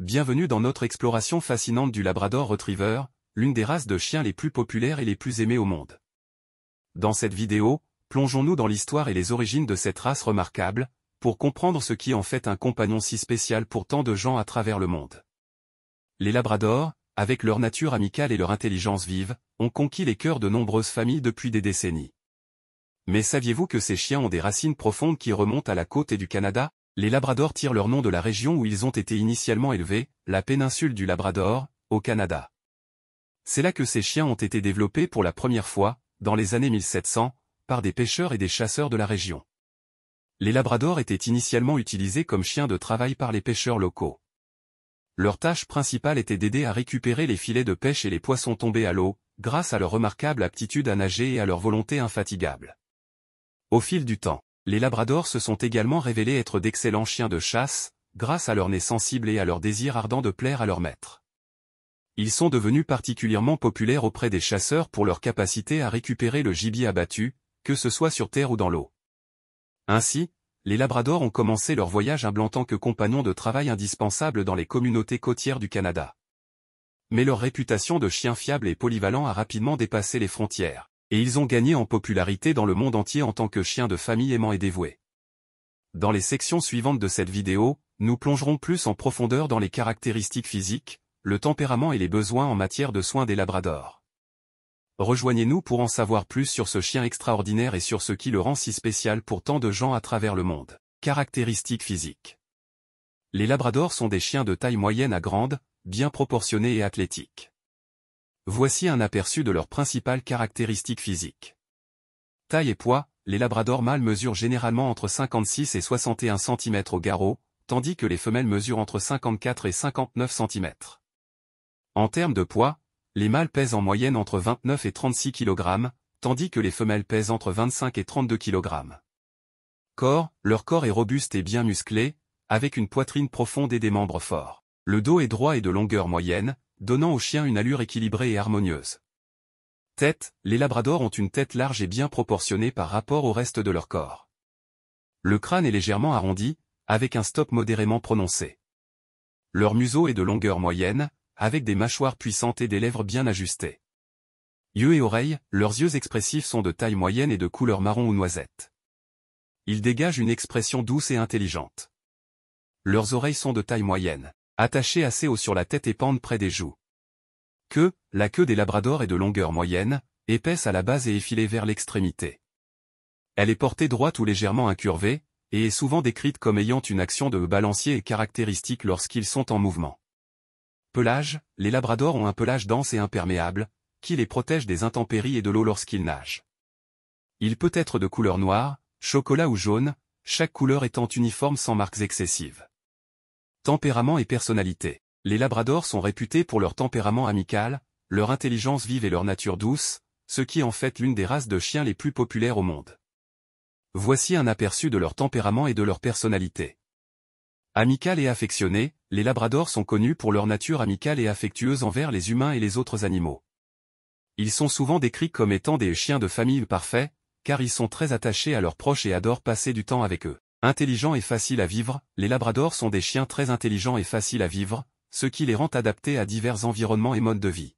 Bienvenue dans notre exploration fascinante du Labrador Retriever, l'une des races de chiens les plus populaires et les plus aimées au monde. Dans cette vidéo, plongeons-nous dans l'histoire et les origines de cette race remarquable, pour comprendre ce qui en fait un compagnon si spécial pour tant de gens à travers le monde. Les Labradors, avec leur nature amicale et leur intelligence vive, ont conquis les cœurs de nombreuses familles depuis des décennies. Mais saviez-vous que ces chiens ont des racines profondes qui remontent à la côte et du Canada les Labradors tirent leur nom de la région où ils ont été initialement élevés, la péninsule du Labrador, au Canada. C'est là que ces chiens ont été développés pour la première fois, dans les années 1700, par des pêcheurs et des chasseurs de la région. Les labradors étaient initialement utilisés comme chiens de travail par les pêcheurs locaux. Leur tâche principale était d'aider à récupérer les filets de pêche et les poissons tombés à l'eau, grâce à leur remarquable aptitude à nager et à leur volonté infatigable. Au fil du temps, les labradors se sont également révélés être d'excellents chiens de chasse, grâce à leur nez sensible et à leur désir ardent de plaire à leur maître. Ils sont devenus particulièrement populaires auprès des chasseurs pour leur capacité à récupérer le gibier abattu, que ce soit sur terre ou dans l'eau. Ainsi, les labradors ont commencé leur voyage humble en tant que compagnons de travail indispensables dans les communautés côtières du Canada. Mais leur réputation de chiens fiables et polyvalents a rapidement dépassé les frontières et ils ont gagné en popularité dans le monde entier en tant que chiens de famille aimant et dévoués. Dans les sections suivantes de cette vidéo, nous plongerons plus en profondeur dans les caractéristiques physiques, le tempérament et les besoins en matière de soins des labradors. Rejoignez-nous pour en savoir plus sur ce chien extraordinaire et sur ce qui le rend si spécial pour tant de gens à travers le monde. Caractéristiques physiques Les labradors sont des chiens de taille moyenne à grande, bien proportionnés et athlétiques. Voici un aperçu de leurs principales caractéristiques physiques. Taille et poids, les labradors mâles mesurent généralement entre 56 et 61 cm au garrot, tandis que les femelles mesurent entre 54 et 59 cm. En termes de poids, les mâles pèsent en moyenne entre 29 et 36 kg, tandis que les femelles pèsent entre 25 et 32 kg. Corps, leur corps est robuste et bien musclé, avec une poitrine profonde et des membres forts. Le dos est droit et de longueur moyenne, donnant au chien une allure équilibrée et harmonieuse. Tête, les labradors ont une tête large et bien proportionnée par rapport au reste de leur corps. Le crâne est légèrement arrondi, avec un stop modérément prononcé. Leur museau est de longueur moyenne, avec des mâchoires puissantes et des lèvres bien ajustées. Yeux et oreilles, leurs yeux expressifs sont de taille moyenne et de couleur marron ou noisette. Ils dégagent une expression douce et intelligente. Leurs oreilles sont de taille moyenne. Attachée assez haut sur la tête et pendent près des joues. Queue, la queue des labradors est de longueur moyenne, épaisse à la base et effilée vers l'extrémité. Elle est portée droite ou légèrement incurvée, et est souvent décrite comme ayant une action de balancier et caractéristique lorsqu'ils sont en mouvement. Pelage, les labradors ont un pelage dense et imperméable, qui les protège des intempéries et de l'eau lorsqu'ils nagent. Il peut être de couleur noire, chocolat ou jaune, chaque couleur étant uniforme sans marques excessives. Tempérament et personnalité. Les labradors sont réputés pour leur tempérament amical, leur intelligence vive et leur nature douce, ce qui en fait l'une des races de chiens les plus populaires au monde. Voici un aperçu de leur tempérament et de leur personnalité. Amical et affectionné, les labradors sont connus pour leur nature amicale et affectueuse envers les humains et les autres animaux. Ils sont souvent décrits comme étant des chiens de famille parfaits, car ils sont très attachés à leurs proches et adorent passer du temps avec eux. Intelligents et faciles à vivre, les labradors sont des chiens très intelligents et faciles à vivre, ce qui les rend adaptés à divers environnements et modes de vie.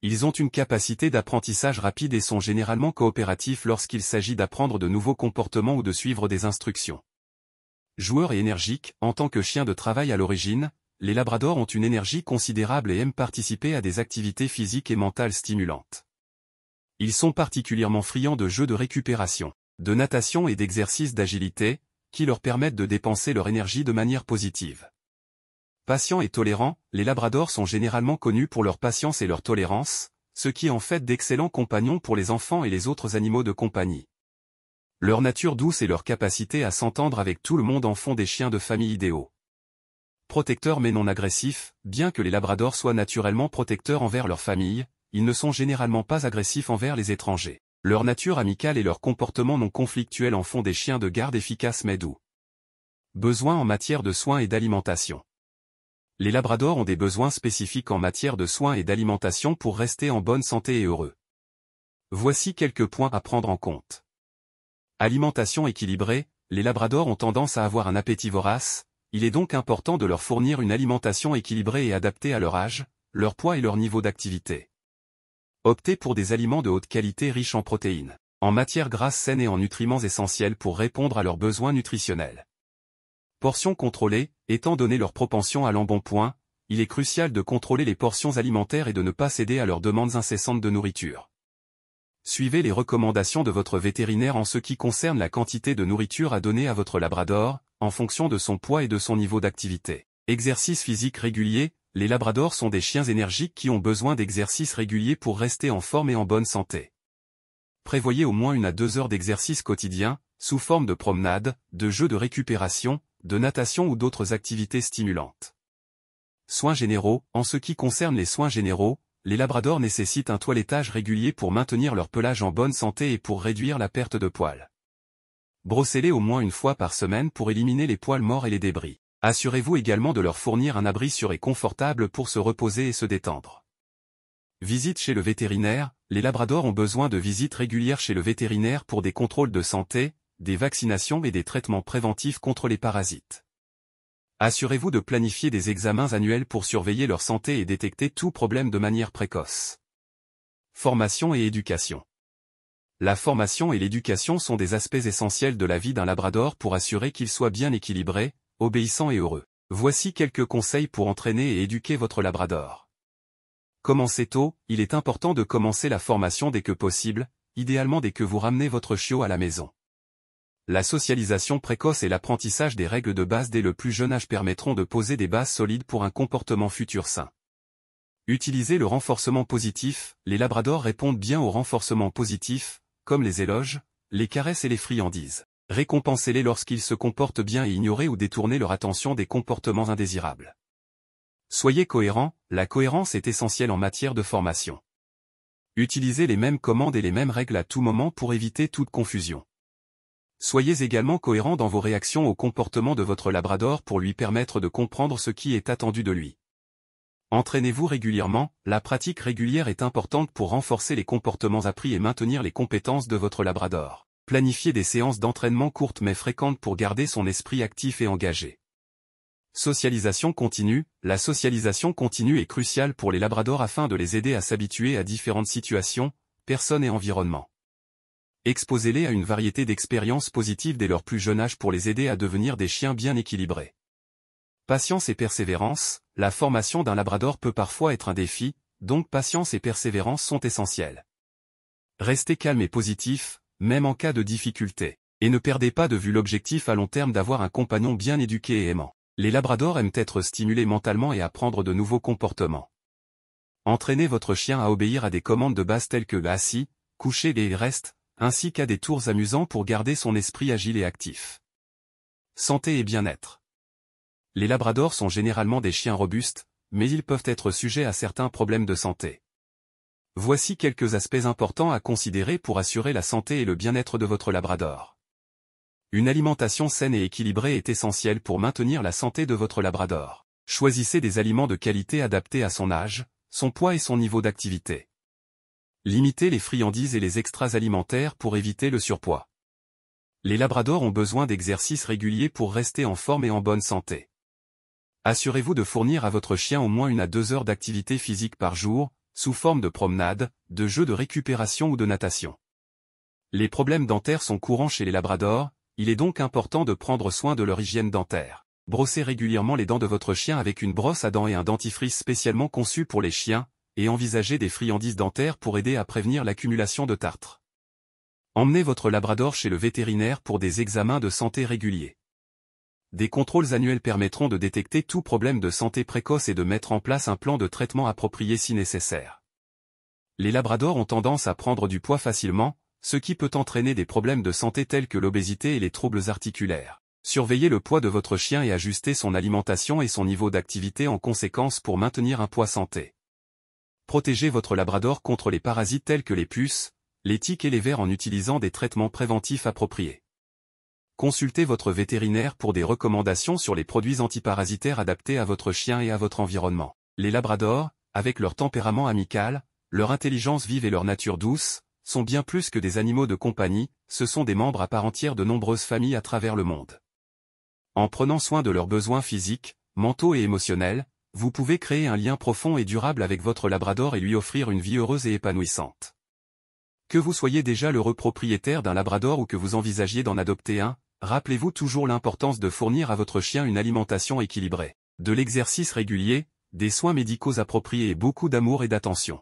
Ils ont une capacité d'apprentissage rapide et sont généralement coopératifs lorsqu'il s'agit d'apprendre de nouveaux comportements ou de suivre des instructions. Joueurs et énergiques, en tant que chiens de travail à l'origine, les labradors ont une énergie considérable et aiment participer à des activités physiques et mentales stimulantes. Ils sont particulièrement friands de jeux de récupération de natation et d'exercices d'agilité, qui leur permettent de dépenser leur énergie de manière positive. Patients et tolérants, les labradors sont généralement connus pour leur patience et leur tolérance, ce qui en fait d'excellents compagnons pour les enfants et les autres animaux de compagnie. Leur nature douce et leur capacité à s'entendre avec tout le monde en font des chiens de famille idéaux. Protecteurs mais non agressifs, bien que les labradors soient naturellement protecteurs envers leur famille, ils ne sont généralement pas agressifs envers les étrangers. Leur nature amicale et leur comportement non conflictuel en font des chiens de garde efficaces mais doux. Besoins en matière de soins et d'alimentation. Les labradors ont des besoins spécifiques en matière de soins et d'alimentation pour rester en bonne santé et heureux. Voici quelques points à prendre en compte. Alimentation équilibrée, les labradors ont tendance à avoir un appétit vorace, il est donc important de leur fournir une alimentation équilibrée et adaptée à leur âge, leur poids et leur niveau d'activité. Optez pour des aliments de haute qualité riches en protéines, en matières grasses saines et en nutriments essentiels pour répondre à leurs besoins nutritionnels. Portions contrôlées, étant donné leur propension à l'embonpoint, il est crucial de contrôler les portions alimentaires et de ne pas céder à leurs demandes incessantes de nourriture. Suivez les recommandations de votre vétérinaire en ce qui concerne la quantité de nourriture à donner à votre labrador, en fonction de son poids et de son niveau d'activité. Exercice physique régulier, les labradors sont des chiens énergiques qui ont besoin d'exercices réguliers pour rester en forme et en bonne santé. Prévoyez au moins une à deux heures d'exercice quotidien, sous forme de promenade, de jeux de récupération, de natation ou d'autres activités stimulantes. Soins généraux En ce qui concerne les soins généraux, les labradors nécessitent un toilettage régulier pour maintenir leur pelage en bonne santé et pour réduire la perte de poils. Brossez-les au moins une fois par semaine pour éliminer les poils morts et les débris. Assurez-vous également de leur fournir un abri sûr et confortable pour se reposer et se détendre. Visite chez le vétérinaire, les labradors ont besoin de visites régulières chez le vétérinaire pour des contrôles de santé, des vaccinations et des traitements préventifs contre les parasites. Assurez-vous de planifier des examens annuels pour surveiller leur santé et détecter tout problème de manière précoce. Formation et éducation. La formation et l'éducation sont des aspects essentiels de la vie d'un labrador pour assurer qu'il soit bien équilibré, obéissant et heureux. Voici quelques conseils pour entraîner et éduquer votre labrador. Commencez tôt, il est important de commencer la formation dès que possible, idéalement dès que vous ramenez votre chiot à la maison. La socialisation précoce et l'apprentissage des règles de base dès le plus jeune âge permettront de poser des bases solides pour un comportement futur sain. Utilisez le renforcement positif, les labradors répondent bien au renforcement positif, comme les éloges, les caresses et les friandises récompensez-les lorsqu'ils se comportent bien et ignorez ou détournez leur attention des comportements indésirables. Soyez cohérents, la cohérence est essentielle en matière de formation. Utilisez les mêmes commandes et les mêmes règles à tout moment pour éviter toute confusion. Soyez également cohérent dans vos réactions au comportement de votre labrador pour lui permettre de comprendre ce qui est attendu de lui. Entraînez-vous régulièrement, la pratique régulière est importante pour renforcer les comportements appris et maintenir les compétences de votre labrador planifier des séances d'entraînement courtes mais fréquentes pour garder son esprit actif et engagé. Socialisation continue, la socialisation continue est cruciale pour les labradors afin de les aider à s'habituer à différentes situations, personnes et environnements. Exposez-les à une variété d'expériences positives dès leur plus jeune âge pour les aider à devenir des chiens bien équilibrés. Patience et persévérance, la formation d'un labrador peut parfois être un défi, donc patience et persévérance sont essentielles. Restez calme et positif, même en cas de difficulté. Et ne perdez pas de vue l'objectif à long terme d'avoir un compagnon bien éduqué et aimant. Les labradors aiment être stimulés mentalement et apprendre de nouveaux comportements. Entraînez votre chien à obéir à des commandes de base telles que assis, coucher et reste, ainsi qu'à des tours amusants pour garder son esprit agile et actif. Santé et bien-être. Les labradors sont généralement des chiens robustes, mais ils peuvent être sujets à certains problèmes de santé. Voici quelques aspects importants à considérer pour assurer la santé et le bien-être de votre labrador. Une alimentation saine et équilibrée est essentielle pour maintenir la santé de votre labrador. Choisissez des aliments de qualité adaptés à son âge, son poids et son niveau d'activité. Limitez les friandises et les extras alimentaires pour éviter le surpoids. Les labradors ont besoin d'exercices réguliers pour rester en forme et en bonne santé. Assurez-vous de fournir à votre chien au moins une à deux heures d'activité physique par jour, sous forme de promenade, de jeux de récupération ou de natation. Les problèmes dentaires sont courants chez les labradors, il est donc important de prendre soin de leur hygiène dentaire. Brossez régulièrement les dents de votre chien avec une brosse à dents et un dentifrice spécialement conçu pour les chiens, et envisagez des friandises dentaires pour aider à prévenir l'accumulation de tartre. Emmenez votre labrador chez le vétérinaire pour des examens de santé réguliers. Des contrôles annuels permettront de détecter tout problème de santé précoce et de mettre en place un plan de traitement approprié si nécessaire. Les labradors ont tendance à prendre du poids facilement, ce qui peut entraîner des problèmes de santé tels que l'obésité et les troubles articulaires. Surveillez le poids de votre chien et ajustez son alimentation et son niveau d'activité en conséquence pour maintenir un poids santé. Protégez votre labrador contre les parasites tels que les puces, les tiques et les vers en utilisant des traitements préventifs appropriés. Consultez votre vétérinaire pour des recommandations sur les produits antiparasitaires adaptés à votre chien et à votre environnement. Les labradors, avec leur tempérament amical, leur intelligence vive et leur nature douce, sont bien plus que des animaux de compagnie, ce sont des membres à part entière de nombreuses familles à travers le monde. En prenant soin de leurs besoins physiques, mentaux et émotionnels, vous pouvez créer un lien profond et durable avec votre labrador et lui offrir une vie heureuse et épanouissante. Que vous soyez déjà l'heureux propriétaire d'un labrador ou que vous envisagiez d'en adopter un, Rappelez-vous toujours l'importance de fournir à votre chien une alimentation équilibrée, de l'exercice régulier, des soins médicaux appropriés et beaucoup d'amour et d'attention.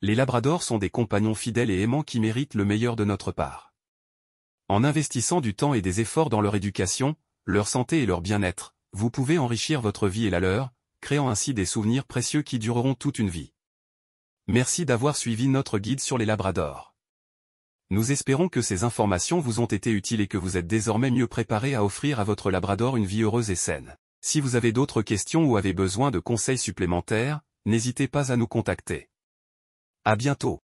Les labradors sont des compagnons fidèles et aimants qui méritent le meilleur de notre part. En investissant du temps et des efforts dans leur éducation, leur santé et leur bien-être, vous pouvez enrichir votre vie et la leur, créant ainsi des souvenirs précieux qui dureront toute une vie. Merci d'avoir suivi notre guide sur les labradors. Nous espérons que ces informations vous ont été utiles et que vous êtes désormais mieux préparé à offrir à votre labrador une vie heureuse et saine. Si vous avez d'autres questions ou avez besoin de conseils supplémentaires, n'hésitez pas à nous contacter. À bientôt.